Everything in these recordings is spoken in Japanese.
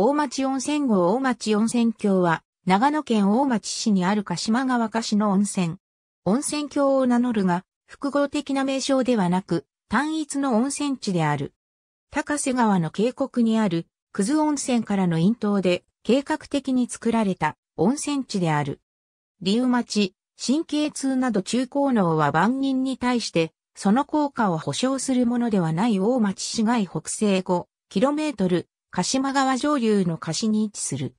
大町温泉郷大町温泉郷は、長野県大町市にある鹿島川鹿市の温泉。温泉郷を名乗るが、複合的な名称ではなく、単一の温泉地である。高瀬川の渓谷にある、九頭温泉からの引頭で、計画的に作られた温泉地である。リ町、神経痛など中高能は万人に対して、その効果を保証するものではない大町市街北西 5km 鹿島川上流の貸に位置する。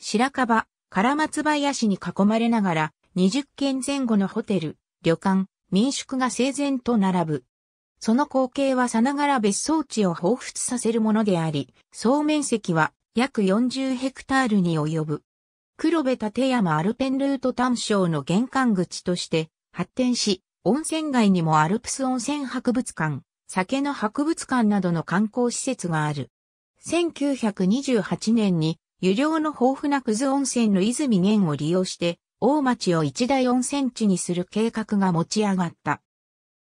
白樺、唐松林に囲まれながら、20軒前後のホテル、旅館、民宿が整然と並ぶ。その光景はさながら別荘地を彷彿させるものであり、総面積は約40ヘクタールに及ぶ。黒部立山アルペンルート単勝の玄関口として発展し、温泉街にもアルプス温泉博物館、酒の博物館などの観光施設がある。1928年に湯量の豊富なくず温泉の泉源を利用して、大町を一大温泉地にする計画が持ち上がった。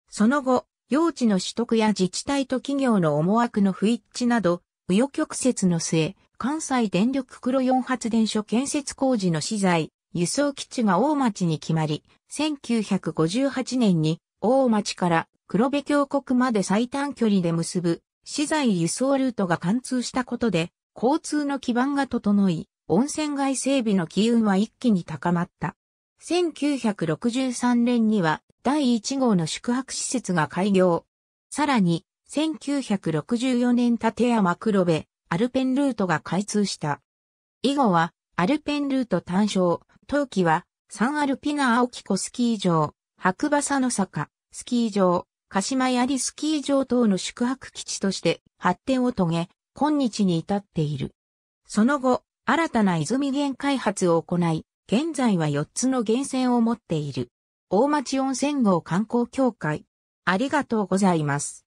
その後、用地の取得や自治体と企業の思惑の不一致など、紆余曲折の末、関西電力黒四発電所建設工事の資材、輸送基地が大町に決まり、1958年に大町から黒部峡谷まで最短距離で結ぶ資材輸送ルートが貫通したことで、交通の基盤が整い、温泉街整備の機運は一気に高まった。1963年には第1号の宿泊施設が開業。さらに、1964年立山黒部、アルペンルートが開通した。以後は、アルペンルート単勝、冬季は、サンアルピナ青木湖スキー場、白馬佐野坂、スキー場、鹿島槍スキー場等の宿泊基地として発展を遂げ、今日に至っている。その後、新たな泉源開発を行い、現在は4つの源泉を持っている。大町温泉郷観光協会。ありがとうございます。